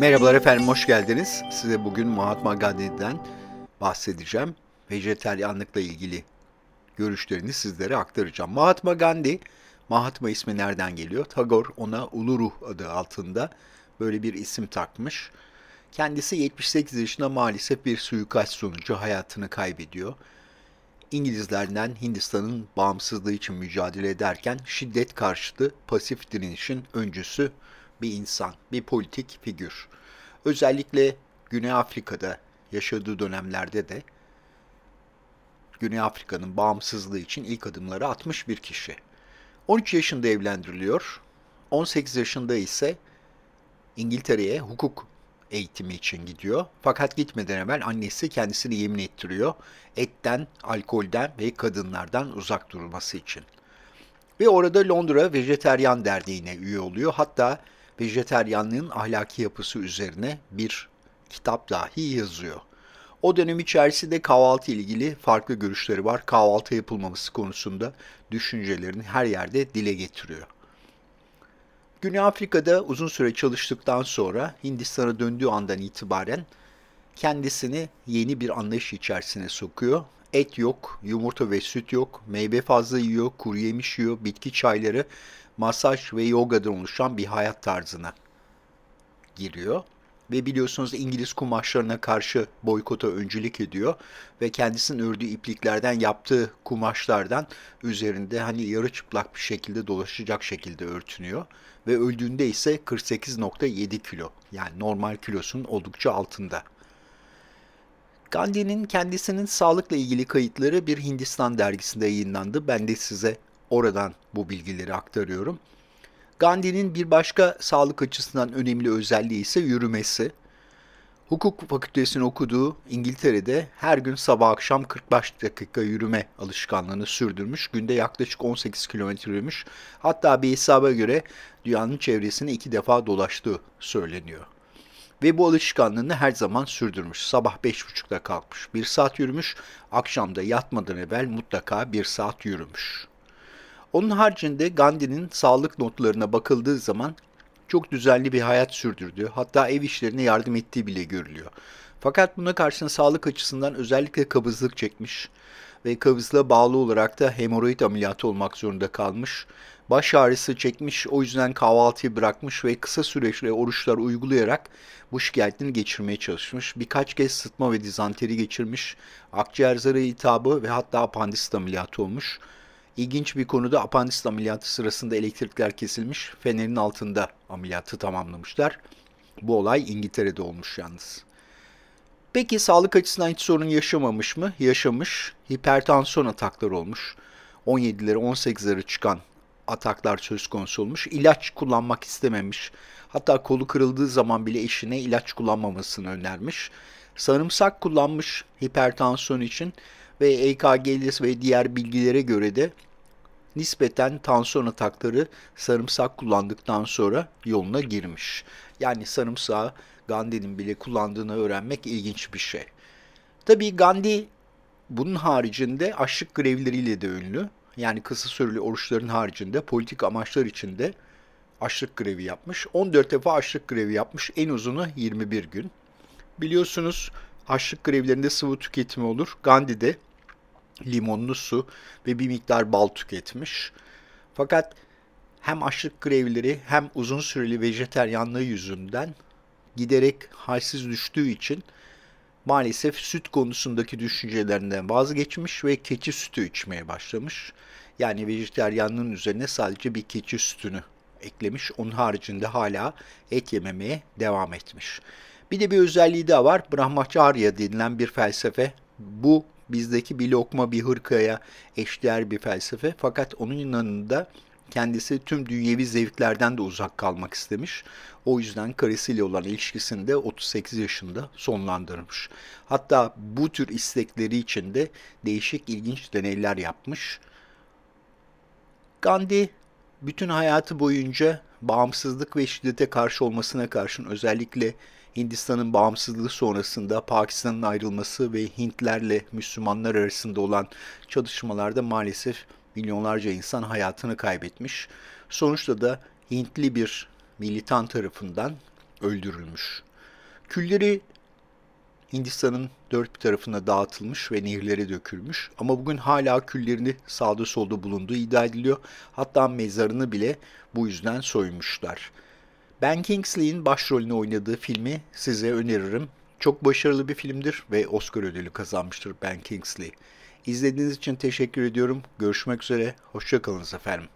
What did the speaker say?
Merhabalar efendim, hoş geldiniz. Size bugün Mahatma Gandhi'den bahsedeceğim. Vejeteryanlıkla ilgili görüşlerini sizlere aktaracağım. Mahatma Gandhi, Mahatma ismi nereden geliyor? Tagor ona Ulu adı altında böyle bir isim takmış. Kendisi 78 yaşında maalesef bir suikast sonucu hayatını kaybediyor. İngilizlerden Hindistan'ın bağımsızlığı için mücadele ederken şiddet karşıtı pasif direnişin öncüsü bir insan, bir politik figür. Özellikle Güney Afrika'da yaşadığı dönemlerde de Güney Afrika'nın bağımsızlığı için ilk adımları atmış bir kişi. 13 yaşında evlendiriliyor. 18 yaşında ise İngiltere'ye hukuk eğitimi için gidiyor. Fakat gitmeden evvel annesi kendisini yemin ettiriyor. Etten, alkolden ve kadınlardan uzak durulması için. Ve orada Londra Vejeteryan Derneği'ne üye oluyor. Hatta vejeteryanlığın ahlaki yapısı üzerine bir kitap dahi yazıyor. O dönem içerisinde kahvaltı ilgili farklı görüşleri var. Kahvaltı yapılmaması konusunda düşüncelerini her yerde dile getiriyor. Güney Afrika'da uzun süre çalıştıktan sonra Hindistan'a döndüğü andan itibaren kendisini yeni bir anlayış içerisine sokuyor et yok, yumurta ve süt yok, meyve fazla yiyor, kuru yemiş yiyor, bitki çayları, masaj ve yogadan oluşan bir hayat tarzına giriyor. Ve biliyorsunuz İngiliz kumaşlarına karşı boykota öncülük ediyor ve kendisinin ördüğü ipliklerden yaptığı kumaşlardan üzerinde hani yarı çıplak bir şekilde dolaşacak şekilde örtünüyor. Ve öldüğünde ise 48.7 kilo yani normal kilosunun oldukça altında. Gandhi'nin kendisinin sağlıkla ilgili kayıtları bir Hindistan dergisinde yayınlandı. Ben de size oradan bu bilgileri aktarıyorum. Gandhi'nin bir başka sağlık açısından önemli özelliği ise yürümesi. Hukuk fakültesini okuduğu İngiltere'de her gün sabah akşam 45 dakika yürüme alışkanlığını sürdürmüş. Günde yaklaşık 18 kilometre yürümüş. Hatta bir hesaba göre dünyanın çevresini iki defa dolaştığı söyleniyor ve bu alışkanlığını her zaman sürdürmüş. Sabah 5.30'da kalkmış, 1 saat yürümüş, akşamda yatmadan evvel mutlaka 1 saat yürümüş. Onun haricinde Gandhi'nin sağlık notlarına bakıldığı zaman çok düzenli bir hayat sürdürdüğü, hatta ev işlerine yardım ettiği bile görülüyor. Fakat buna karşın sağlık açısından özellikle kabızlık çekmiş, ve kabızla bağlı olarak da hemoroid ameliyatı olmak zorunda kalmış. Baş ağrısı çekmiş, o yüzden kahvaltıyı bırakmış ve kısa süreli oruçlar uygulayarak bu şikayetini geçirmeye çalışmış. Birkaç kez sıtma ve dizanteri geçirmiş, akciğer zarı itabı ve hatta apandisit ameliyatı olmuş. İlginç bir konuda apandisit ameliyatı sırasında elektrikler kesilmiş, fenerin altında ameliyatı tamamlamışlar. Bu olay İngiltere'de olmuş yalnız. Peki sağlık açısından hiç sorun yaşamamış mı? Yaşamış. Hipertansiyon atakları olmuş. 17'leri 18'leri çıkan ataklar söz konusu olmuş. İlaç kullanmak istememiş. Hatta kolu kırıldığı zaman bile eşine ilaç kullanmamasını önermiş. Sarımsak kullanmış hipertansiyon için ve EKG'lis ve diğer bilgilere göre de nispeten tansiyon atakları sarımsak kullandıktan sonra yoluna girmiş. Yani sarımsağı Gandhi'nin bile kullandığını öğrenmek ilginç bir şey. Tabii Gandhi bunun haricinde açlık grevleriyle de ünlü. Yani kısa süreli oruçların haricinde politik amaçlar içinde de açlık grevi yapmış. 14 defa açlık grevi yapmış. En uzunu 21 gün. Biliyorsunuz açlık grevlerinde sıvı tüketimi olur. Gandhi de limonlu su ve bir miktar bal tüketmiş. Fakat hem açlık grevleri hem uzun süreli vejeteryanlığı yüzünden giderek halsiz düştüğü için maalesef süt konusundaki düşüncelerinden vazgeçmiş ve keçi sütü içmeye başlamış. Yani vejeteryanlığın üzerine sadece bir keçi sütünü eklemiş. Onun haricinde hala et yememeye devam etmiş. Bir de bir özelliği daha var. Brahmacharya denilen bir felsefe. Bu bizdeki bir lokma bir hırkaya eşdeğer bir felsefe. Fakat onun yanında Kendisi tüm dünyevi zevklerden de uzak kalmak istemiş. O yüzden karısıyla olan ilişkisini de 38 yaşında sonlandırmış. Hatta bu tür istekleri için de değişik ilginç deneyler yapmış. Gandhi bütün hayatı boyunca bağımsızlık ve şiddete karşı olmasına karşın özellikle Hindistan'ın bağımsızlığı sonrasında Pakistan'ın ayrılması ve Hintlerle Müslümanlar arasında olan çatışmalarda maalesef milyonlarca insan hayatını kaybetmiş. Sonuçta da Hintli bir militan tarafından öldürülmüş. Külleri Hindistan'ın dört bir tarafına dağıtılmış ve nehirlere dökülmüş ama bugün hala küllerini sağda solda bulunduğu iddia ediliyor. Hatta mezarını bile bu yüzden soymuşlar. Ben Kingsley'in başrolünü oynadığı filmi size öneririm. Çok başarılı bir filmdir ve Oscar ödülü kazanmıştır Ben Kingsley. İzlediğiniz için teşekkür ediyorum. Görüşmek üzere. Hoşçakalınız efendim.